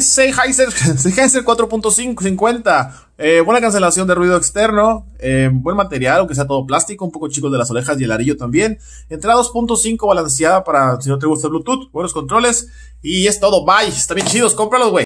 Sennheiser, 4.550 4.50. Eh, buena cancelación de ruido externo. Eh, buen material, aunque sea todo plástico. Un poco chico de las orejas y el arillo también. Entrada 2.5 balanceada para si no te gusta Bluetooth. Buenos controles. Y es todo. Bye. Está bien chidos. Cómpralos, güey.